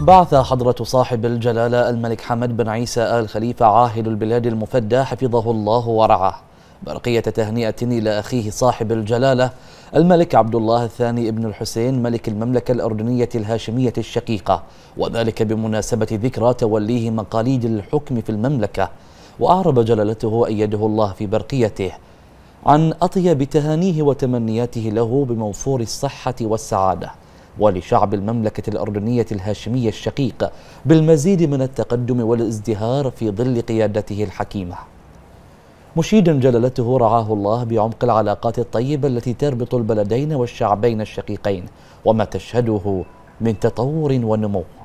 بعث حضرة صاحب الجلالة الملك حمد بن عيسى آل خليفة عاهل البلاد المفدى حفظه الله ورعاه برقية تهنئة إلى أخيه صاحب الجلالة الملك عبد الله الثاني ابن الحسين ملك المملكة الأردنية الهاشمية الشقيقة وذلك بمناسبة ذكرى توليه مقاليد الحكم في المملكة وأعرب جلالته أيده الله في برقيته عن أطيب تهانيه وتمنياته له بموفور الصحة والسعادة ولشعب المملكة الأردنية الهاشمية الشقيق بالمزيد من التقدم والازدهار في ظل قيادته الحكيمة مشيدا جلالته رعاه الله بعمق العلاقات الطيبة التي تربط البلدين والشعبين الشقيقين وما تشهده من تطور ونمو